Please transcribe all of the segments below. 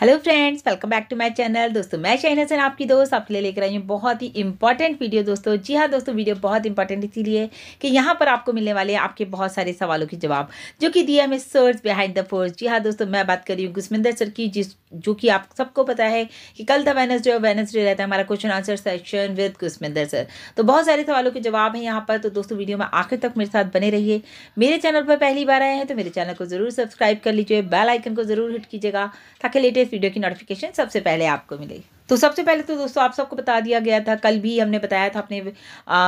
hello friends welcome back to my channel दोस्तों मैं shine Hasan आपकी दोस्त आपके लिए लेकर आई हूँ बहुत ही इंपॉर्टेंट वीडियो दोस्तों जी हाँ दोस्तों वीडियो बहुत इंपॉर्टेंट इसीलिए कि यहाँ पर आपको मिलने वाले हैं आपके बहुत सारे सवालों के जवाब जो कि दिया हमें सोर्स बिहाइंड द फोर्स जी हाँ दोस्तों मैं बात कर रही हूँ गुस्मिंदर सर की जिस जो कि आप सबको पता है कि कल था वेनसडे और वेनसडे रहता है हमारा question answer section with Gusminder sir तो बहुत सारे सवालों के जवाब हैं यहाँ पर तो दोस्तों वीडियो में आखिर तक मेरे साथ बने रहिए मेरे चैनल पर पहली बार आए हैं तो मेरे चैनल को जरूर सब्सक्राइब कर लीजिए बेल आइकन को जरूर हिट कीजिएगा ताकि लेटेस्ट वीडियो की नोटिफिकेशन सबसे पहले आपको मिलेगी तो सबसे पहले तो दोस्तों आप सबको बता दिया गया था कल भी हमने बताया था अपने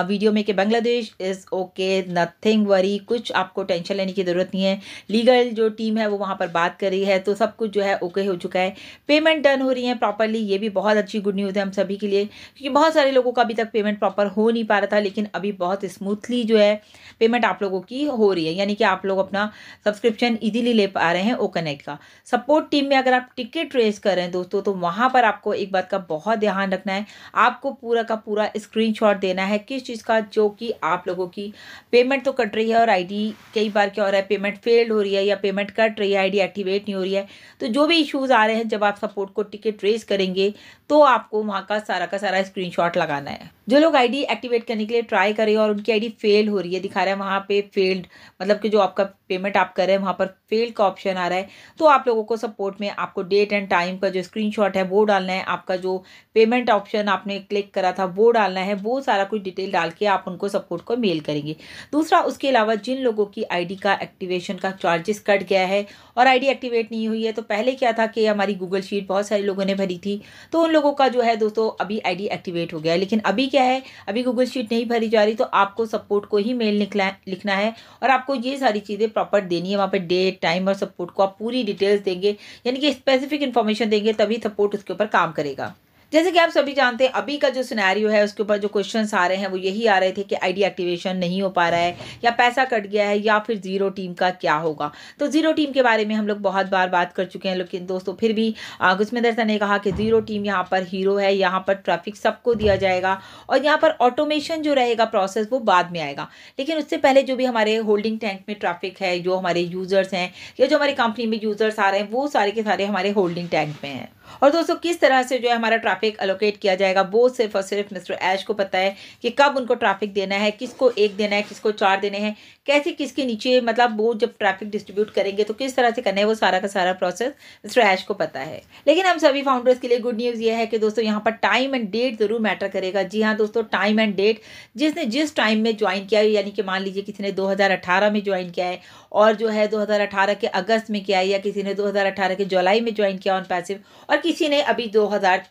वीडियो में कि Bangladesh is okay nothing worry कुछ आपको टेंशन लेने की ज़रूरत नहीं है लीगल जो टीम है वो वहाँ पर बात कर रही है तो सब कुछ जो है ओके हो चुका है पेमेंट डन हो रही है प्रॉपरली ये भी बहुत अच्छी गुड न्यूज़ है हम सभी के लिए क्योंकि बहुत सारे लोगों का अभी तक पेमेंट प्रॉपर हो नहीं पा रहा था लेकिन अभी बहुत स्मूथली जो है पेमेंट आप लोगों की हो रही है यानी कि आप लोग अपना सब्सक्रिप्शन ईजिली ले पा रहे हैं ओ कनेक्ट का सपोर्ट टीम में अगर आप टिकट रेस कर रहे हैं दोस्तों तो वहाँ पर आपको एक बात का बहुत ध्यान रखना है आपको पूरा का पूरा स्क्रीनशॉट देना है किस चीज़ का जो कि आप लोगों की पेमेंट तो कट रही है और आईडी कई बार क्या हो रहा है पेमेंट फेल्ड हो रही है या पेमेंट कट रही है आईडी एक्टिवेट नहीं हो रही है तो जो भी इशूज़ आ रहे हैं जब आप सपोर्ट को टिकट रेस करेंगे तो आपको वहाँ का सारा का सारा स्क्रीनशॉट लगाना है जो लोग आईडी एक्टिवेट करने के लिए ट्राई करें और उनकी आईडी फेल हो रही है दिखा रहा है वहाँ पे फेल्ड मतलब कि जो आपका पेमेंट आप कर रहे हैं वहाँ पर फेल का ऑप्शन आ रहा है तो आप लोगों को सपोर्ट में आपको डेट एंड टाइम का जो स्क्रीनशॉट है वो डालना है आपका जो पेमेंट ऑप्शन आपने क्लिक करा था वो डालना है वो सारा कुछ डिटेल डाल के आप उनको सपोर्ट को मेल करेंगे दूसरा उसके अलावा जिन लोगों की आई का एक्टिवेशन का चार्जेस कट गया है और आई एक्टिवेट नहीं हुई है तो पहले क्या था कि हमारी गूगल शीट बहुत सारे लोगों ने भरी थी तो उन लोगों का जो है दोस्तों अभी आई एक्टिवेट हो गया है लेकिन अभी क्या है अभी गूगल शीट नहीं भरी जा रही तो आपको सपोर्ट को ही मेल निकला लिखना है और आपको ये सारी चीज़ें प्रॉपर देनी है वहाँ पर डेट टाइम और सपोर्ट को आप पूरी डिटेल्स देंगे यानी कि स्पेसिफिक इन्फॉर्मेशन देंगे तभी सपोर्ट उसके ऊपर काम करेगा जैसे कि आप सभी जानते हैं अभी का जो सिनेरियो है उसके ऊपर जो क्वेश्चन आ रहे हैं वो यही आ रहे थे कि आईडी एक्टिवेशन नहीं हो पा रहा है या पैसा कट गया है या फिर जीरो टीम का क्या होगा तो जीरो टीम के बारे में हम लोग बहुत बार बात कर चुके हैं लेकिन दोस्तों फिर भी गुस्मेंदर सर ने कहा कि जीरो टीम यहाँ पर हीरो है यहाँ पर ट्रैफिक सबको दिया जाएगा और यहाँ पर ऑटोमेशन जो रहेगा प्रोसेस वो बाद में आएगा लेकिन उससे पहले जो भी हमारे होल्डिंग टैंक में ट्रैफिक है जो हमारे यूज़र्स हैं या जो हमारी कंपनी में यूज़र्स आ रहे हैं वो सारे के सारे हमारे होल्डिंग टैंक में हैं और दोस्तों किस तरह से जो है हमारा ट्रैफिक अलोकेट किया जाएगा वो सिर्फ और सिर्फ मिस्टर ऐश को पता है कि कब उनको ट्रैफिक देना है किसको एक देना है किसको चार देने हैं कैसे किसके नीचे मतलब वो जब ट्रैफिक डिस्ट्रीब्यूट करेंगे तो किस तरह से करना है वो सारा का सारा प्रोसेस मिस्टर ऐश को पता है लेकिन हम सभी फाउंडर्स के लिए गुड न्यूज़ ये है कि दोस्तों यहाँ पर टाइम एंड डेट ज़रूर मैटर करेगा जी हाँ दोस्तों टाइम एंड डेट जिसने जिस टाइम में ज्वाइन किया यानी कि मान लीजिए किसी ने दो में ज्वाइन किया है और जो है 2018 के अगस्त में किया या किसी ने 2018 के जुलाई में ज्वाइन किया ऑन पैसिव और किसी ने अभी 2000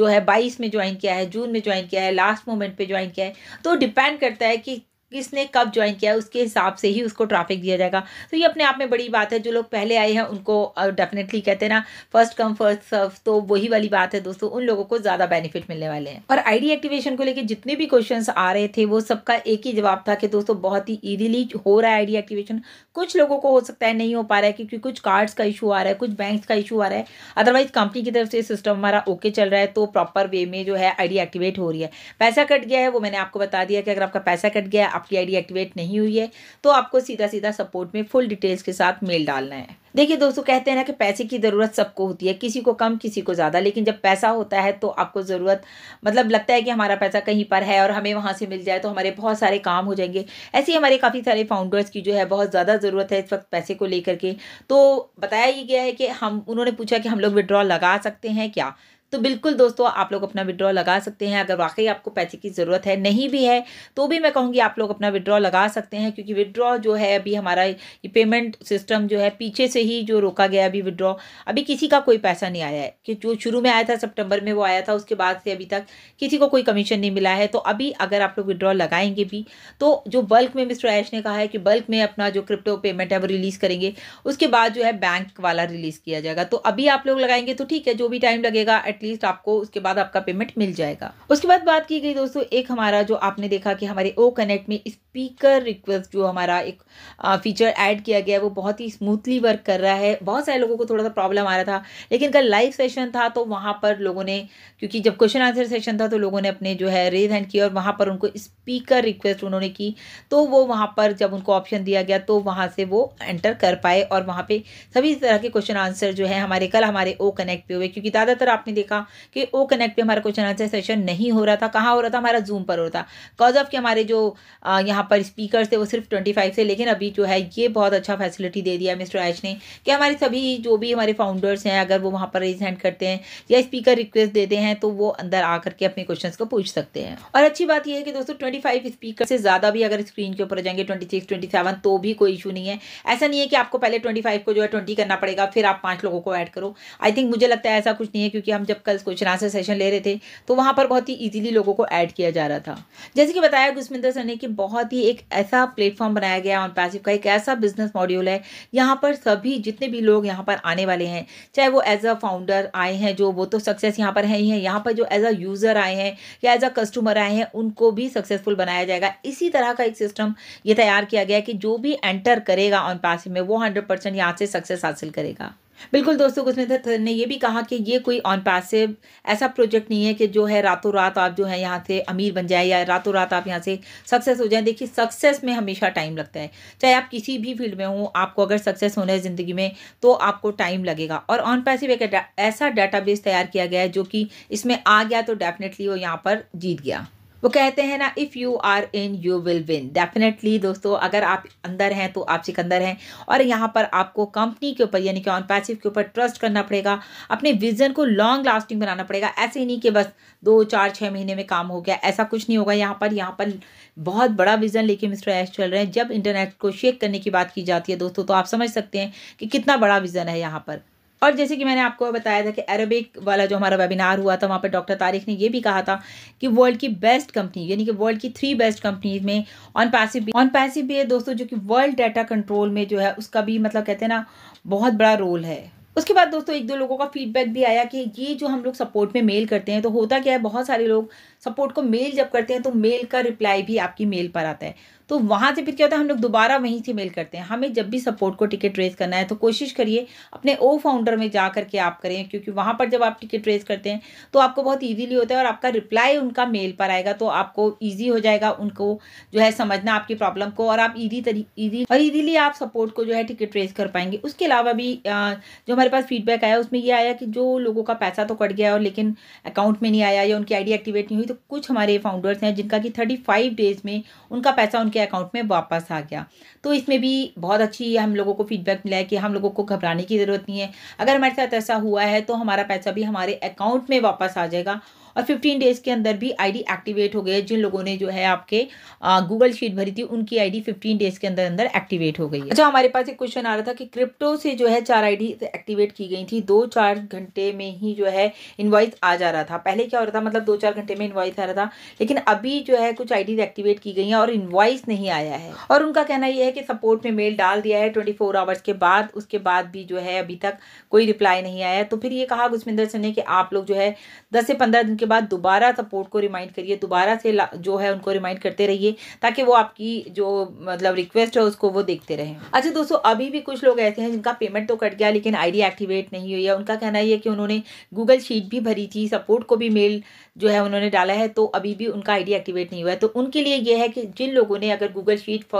जो है बाईस में ज्वाइन किया है जून में ज्वाइन किया है लास्ट मोमेंट पे ज्वाइन किया है तो डिपेंड करता है कि किसने कब ज्वाइन किया उसके हिसाब से ही उसको ट्रैफिक दिया जाएगा तो ये अपने आप में बड़ी बात है जो लोग पहले आए हैं उनको डेफिनेटली कहते हैं ना फर्स्ट कम फर्स्ट सर्व तो वही वाली बात है दोस्तों उन लोगों को ज़्यादा बेनिफिट मिलने वाले हैं और आईडी एक्टिवेशन को लेकर जितने भी क्वेश्चन आ रहे थे वो सबका एक ही जवाब था कि दोस्तों बहुत ही ईजिली हो रहा है आई एक्टिवेशन कुछ लोगों को हो सकता है नहीं हो पा रहा है क्योंकि कुछ कार्ड्स का इशू आ रहा है कुछ बैंक का इशू आ रहा है अदरवाइज कंपनी की तरफ से सिस्टम हमारा ओके चल रहा है तो प्रॉपर वे में जो है आई एक्टिवेट हो रही है पैसा कट गया है वो मैंने आपको बता दिया कि अगर आपका पैसा कट गया आपकी आईडी एक्टिवेट नहीं हुई है तो आपको सीधा सीधा सपोर्ट में फुल डिटेल्स के साथ मेल डालना है देखिए दोस्तों कहते हैं ना कि पैसे की ज़रूरत सबको होती है किसी को कम किसी को ज़्यादा लेकिन जब पैसा होता है तो आपको ज़रूरत मतलब लगता है कि हमारा पैसा कहीं पर है और हमें वहाँ से मिल जाए तो हमारे बहुत सारे काम हो जाएंगे ऐसे ही हमारे काफ़ी सारे फाउंडर्स की जो है बहुत ज़्यादा ज़रूरत है इस वक्त पैसे को लेकर के तो बताया ही गया है कि हम उन्होंने पूछा कि हम लोग विड्रॉ लगा सकते हैं क्या तो बिल्कुल दोस्तों आप लोग अपना विड्रॉ लगा सकते हैं अगर वाकई आपको पैसे की ज़रूरत है नहीं भी है तो भी मैं कहूँगी आप लोग अपना विड्रॉ लगा सकते हैं क्योंकि विड्रॉ जो है अभी हमारा ये पेमेंट सिस्टम जो है पीछे से ही जो रोका गया अभी विड्रॉ अभी किसी का कोई पैसा नहीं आया है कि जो शुरू में आया था सेप्टेम्बर में वो आया था उसके बाद से अभी तक किसी को कोई कमीशन नहीं मिला है तो अभी अगर आप लोग विड्रॉ लगाएंगे भी तो जो बल्क में मिस्टर ऐश ने कहा है कि बल्क में अपना जो क्रिप्टो पेमेंट है वो रिलीज़ करेंगे उसके बाद जो है बैंक वाला रिलीज़ किया जाएगा तो अभी आप लोग लगाएंगे तो ठीक है जो भी टाइम लगेगा एट एटलीस्ट आपको उसके बाद आपका पेमेंट मिल जाएगा उसके बाद बात की गई दोस्तों एक हमारा जो आपने देखा कि हमारे ओ कनेक्ट में स्पीकर रिक्वेस्ट जो हमारा एक फीचर ऐड किया गया है वो बहुत ही स्मूथली वर्क कर रहा है बहुत सारे लोगों को थोड़ा सा प्रॉब्लम आ रहा था लेकिन कल लाइव सेशन था तो वहाँ पर लोगों ने क्योंकि जब क्वेश्चन आंसर सेशन था तो लोगों ने अपने जो है रेज हैंड किया और वहाँ पर उनको स्पीकर रिक्वेस्ट उन्होंने की तो वो वहाँ पर जब उनको ऑप्शन दिया गया तो वहाँ से वो एंटर कर पाए और वहाँ पे सभी तरह के क्वेश्चन आंसर जो है हमारे कल हमारे ओ कनेक्ट पे हुए क्योंकि ज़्यादातर आपने देखा देखा कि ओ कनेक्ट पे हमारा क्वेश्चन आंसर सेशन नहीं हो रहा था कहाँ हो रहा था हमारा जूम पर हो रहा था कॉज ऑफ कि हमारे जो यहाँ पर स्पीकर थे वो सिर्फ ट्वेंटी फाइव थे लेकिन अभी जो है ये बहुत अच्छा फैसिलिटी दे दिया मिस्टर ऐश ने कि हमारे सभी जो भी हमारे फाउंडर्स हैं अगर वो वहाँ पर रेज करते हैं या स्पीकर रिक्वेस्ट देते हैं तो वो अंदर आ करके अपने क्वेश्चन को पूछ सकते हैं और अच्छी बात यह है कि दोस्तों ट्वेंटी फाइव स्पीकर से ज़्यादा भी अगर स्क्रीन के ऊपर जाएंगे ट्वेंटी सिक्स ट्वेंटी सेवन तो भी कोई इशू नहीं है ऐसा नहीं है कि आपको पहले ट्वेंटी फाइव को जो है ट्वेंटी करना पड़ेगा फिर आप पाँच लोगों को ऐड करो आई थिंक मुझे लगता है ऐसा कुछ नहीं है क्योंकि हम जब कल क्वेश्चन आंसर सेशन ले रहे थे तो वहाँ पर बहुत ही ईजिली लोगों को ऐड किया जा रहा था जैसे कि बताया गुस्मिंदर सर ने कि बहुत ही एक ऐसा प्लेटफॉर्म बनाया गया ऑन पैसिव का एक ऐसा बिजनेस मॉड्यूल है यहाँ पर सभी जितने भी लोग यहाँ पर आने वाले हैं चाहे वो एज अ फाउंडर आए हैं जो वो तो सक्सेस यहाँ पर है ही है यहाँ पर जो एज अ यूज़र आए हैं या एज अ कस्टमर आए हैं उनको भी सक्सेसफुल बनाया जाएगा इसी तरह का एक सिस्टम ये तैयार किया गया कि जो भी एंटर करेगा ऑन पैसिव में वो हंड्रेड परसेंट यहाँ से सक्सेस हासिल करेगा बिल्कुल दोस्तों कुसमित ने ये भी कहा कि ये कोई ऑन पैसिव ऐसा प्रोजेक्ट नहीं है कि जो है रातों रात आप जो है यहाँ से अमीर बन जाए या रातों रात आप यहाँ से सक्सेस हो जाए देखिए सक्सेस में हमेशा टाइम लगता है चाहे आप किसी भी फील्ड में हो आपको अगर सक्सेस होना है ज़िंदगी में तो आपको टाइम लगेगा और ऑन पैसिव एक ऐसा बेस तैयार किया गया है जो कि इसमें आ गया तो डेफिनेटली वो यहाँ पर जीत गया वो कहते हैं ना if you are in you will win definitely दोस्तों अगर आप अंदर हैं तो आप सिकंदर हैं और यहाँ पर आपको कंपनी के ऊपर यानी कि ऑन पैसिव के ऊपर ट्रस्ट करना पड़ेगा अपने विजन को लॉन्ग लास्टिंग बनाना पड़ेगा ऐसे ही नहीं कि बस दो चार छः महीने में काम हो गया ऐसा कुछ नहीं होगा यहाँ पर यहाँ पर बहुत बड़ा विजन लेके मिस्टर ऐश चल रहे हैं जब इंटरनेट को शेक करने की बात की जाती है दोस्तों तो आप समझ सकते हैं कि कितना बड़ा विजन है यहाँ पर और जैसे कि मैंने आपको बताया था कि अरबिक वाला जो हमारा वेबिनार हुआ था वहाँ पर डॉक्टर तारिक ने ये भी कहा था कि वर्ल्ड की बेस्ट कंपनी यानी कि वर्ल्ड की थ्री बेस्ट कंपनीज में ऑन पैसिव ऑन पैसिव भी है दोस्तों जो कि वर्ल्ड डाटा कंट्रोल में जो है उसका भी मतलब कहते हैं ना बहुत बड़ा रोल है उसके बाद दोस्तों एक दो लोगों का फीडबैक भी आया कि ये जो हम लोग सपोर्ट में मेल करते हैं तो होता क्या है बहुत सारे लोग सपोर्ट को मेल जब करते हैं तो मेल का रिप्लाई भी आपकी मेल पर आता है तो वहाँ से फिर क्या होता है हम लोग दोबारा वहीं से मेल करते हैं हमें जब भी सपोर्ट को टिकट रेस करना है तो कोशिश करिए अपने ओ फाउंडर में जा करके आप करें क्योंकि वहाँ पर जब आप टिकट रेस करते हैं तो आपको बहुत ईजीली होता है और आपका रिप्लाई उनका मेल पर आएगा तो आपको ईजी हो जाएगा उनको जो है समझना आपकी प्रॉब्लम को और आप ईजी तरी ईजी और ईजीली आप सपोर्ट को जो है टिकट रेस कर पाएंगे उसके अलावा भी जो हमारे पास फीडबैक आया उसमें यह आया कि जो लोगों का पैसा तो कट गया और लेकिन अकाउंट में नहीं आया या उनकी आईडी एक्टिवेट नहीं हुई तो कुछ हमारे फाउंडर्स हैं जिनका कि थर्टी फाइव डेज़ में उनका पैसा उनके अकाउंट में वापस आ गया तो इसमें भी बहुत अच्छी हम लोगों को फीडबैक मिला है कि हम लोगों को घबराने की ज़रूरत नहीं है अगर हमारे साथ ऐसा हुआ है तो हमारा पैसा भी हमारे अकाउंट में वापस आ जाएगा और फिफ्टीन डेज के अंदर भी आईडी एक्टिवेट हो गए जिन लोगों ने जो है आपके गूगल शीट भरी थी उनकी आईडी 15 डेज के अंदर अंदर एक्टिवेट हो गई है अच्छा हमारे पास एक क्वेश्चन आ रहा था कि क्रिप्टो से जो है चार आईडी एक्टिवेट की गई थी दो चार घंटे में ही जो है इन्वाइस आ जा रहा था पहले क्या हो रहा था मतलब दो चार घंटे में इन्वाइस आ रहा था लेकिन अभी जो है कुछ आई एक्टिवेट की गई हैं और इन्वाइस नहीं आया है और उनका कहना यह है कि सपोर्ट में मेल डाल दिया है ट्वेंटी फोर आवर्स के बाद उसके बाद भी जो है अभी तक कोई रिप्लाई नहीं आया तो फिर ये कहा गुस्मिंदर सिंह ने कि आप लोग जो है दस से पंद्रह दिन उनके बाद दोबारा सपोर्ट को रिमाइंड करिए दोबारा से जो है उनको रिमाइंड करते रहिए ताकि वो आपकी जो मतलब रिक्वेस्ट है उसको वो देखते रहें अच्छा दोस्तों अभी भी कुछ लोग ऐसे हैं जिनका पेमेंट तो कट गया लेकिन आईडी एक्टिवेट नहीं हुई है उनका कहना यह कि उन्होंने गूगल शीट भी भरी थी सपोर्ट को भी मेल जो है उन्होंने डाला है तो अभी भी उनका आईडी एक्टिवेट नहीं हुआ है तो उनके लिए यह है कि जिन लोगों ने अगर गूगल शीट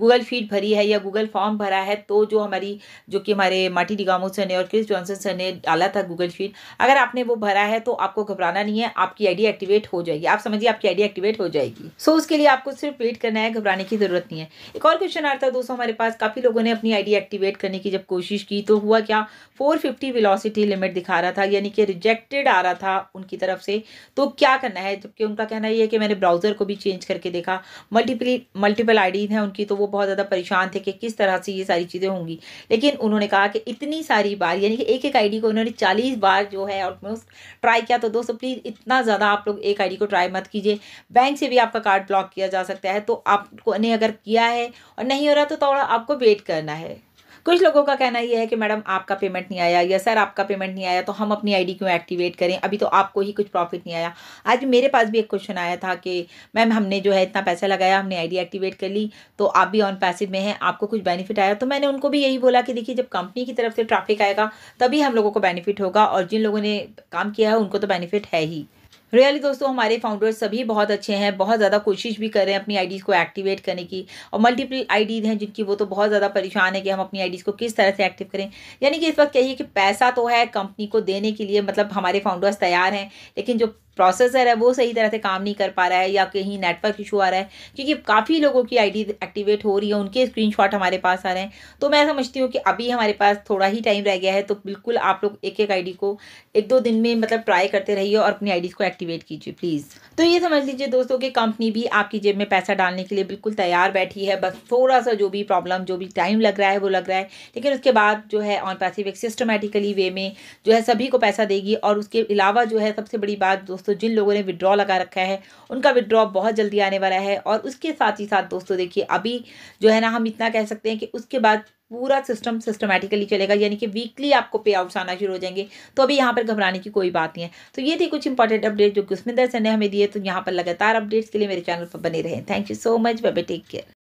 गूगल शीट भरी है या गूगल फॉर्म भरा है तो जो हमारी जो कि हमारे माटी डिगामो सर ने और क्रिस जॉनसन सर ने डाला था गूगल शीट अगर आपने वो भरा है तो आपको घबराना नहीं है है आपकी आईडी एक्टिवेट हो जाएगी आप समझिए आपकी आईडी एक्टिवेट हो जाएगी सो so, उसके लिए आपको सिर्फ वेट करना है घबराने की जरूरत नहीं है एक और क्वेश्चन आता है दोस्तों हमारे पास काफ़ी लोगों ने अपनी आईडी एक्टिवेट करने की जब कोशिश की तो हुआ क्या फोर फिफ्टी लिमिट दिखा रहा था यानी कि रिजेक्टेड आ रहा था उनकी तरफ से तो क्या करना है जबकि उनका कहना यह है कि मैंने ब्राउज़र को भी चेंज करके देखा मल्टीपली मल्टीपल आईडी है उनकी तो वो बहुत ज़्यादा परेशान थे कि किस तरह से ये सारी चीज़ें होंगी लेकिन उन्होंने कहा कि इतनी सारी बार यानी कि एक एक आईडी को उन्होंने चालीस बार जो है ऑलमोस्ट ट्राई किया तो दोस्तों प्लीज़ इतना ज़्यादा आप लोग एक आईडी को ट्राई मत कीजिए बैंक से भी आपका कार्ड ब्लॉक किया जा सकता है तो आपको ने अगर किया है और नहीं हो रहा तो थोड़ा आपको वेट करना है कुछ लोगों का कहना यह है कि मैडम आपका पेमेंट नहीं आया या सर आपका पेमेंट नहीं आया तो हम अपनी आईडी क्यों एक्टिवेट करें अभी तो आपको ही कुछ प्रॉफिट नहीं आया आज मेरे पास भी एक क्वेश्चन आया था कि मैम हमने जो है इतना पैसा लगाया हमने आईडी एक्टिवेट कर ली तो आप भी ऑन पैसिव में हैं आपको कुछ बेनिफिट आया तो मैंने उनको भी यही बोला कि देखिए जब कंपनी की तरफ से ट्राफिक आएगा तभी हम लोगों को बेनिफिट होगा और जिन लोगों ने काम किया है उनको तो बेनिफिट है ही रियली दोस्तों हमारे फाउंडर्स सभी बहुत अच्छे हैं बहुत ज़्यादा कोशिश भी कर रहे हैं अपनी आईडीज़ को एक्टिवेट करने की और मल्टीपल आईडीज़ हैं जिनकी वो तो बहुत ज़्यादा परेशान है कि हम अपनी आईडीज़ को किस तरह से एक्टिव करें यानी कि इस वक्त कहिए कि पैसा तो है कंपनी को देने के लिए मतलब हमारे फाउंडर्स तैयार हैं लेकिन जो प्रोसेसर है वो सही तरह से काम नहीं कर पा रहा है या कहीं नेटवर्क इशू आ रहा है क्योंकि काफ़ी लोगों की आईडी एक्टिवेट हो रही है उनके स्क्रीनशॉट हमारे पास आ रहे हैं तो मैं समझती हूँ कि अभी हमारे पास थोड़ा ही टाइम रह गया है तो बिल्कुल आप लोग एक एक आईडी को एक दो दिन में मतलब ट्राई करते रहिए और अपनी आईडी को एक्टिवेट कीजिए प्लीज़ तो ये समझ लीजिए दोस्तों की कंपनी भी आपकी जेब में पैसा डालने के लिए बिल्कुल तैयार बैठी है बस थोड़ा सा जो भी प्रॉब्लम जो भी टाइम लग रहा है वो लग रहा है लेकिन उसके बाद जो है ऑन पैसिव एक सिस्टमेटिकली वे में जो है सभी को पैसा देगी और उसके अलावा जो है सबसे बड़ी बात दोस्तों दोस्तों जिन लोगों ने विड्रॉ लगा रखा है उनका विड्रॉ बहुत जल्दी आने वाला है और उसके साथ ही साथ दोस्तों देखिए अभी जो है ना हम इतना कह सकते हैं कि उसके बाद पूरा सिस्टम सिस्टमेटिकली चलेगा यानी कि वीकली आपको पे आउट्स आना शुरू हो जाएंगे तो अभी यहाँ पर घबराने की कोई बात नहीं है तो ये थी कुछ इंपॉर्टेंट अपडेट जो गुस्मिंदर सर ने हमें दिए तो यहाँ पर लगातार अपडेट्स के लिए मेरे चैनल पर बने रहें थैंक यू सो मच बाबे टेक केयर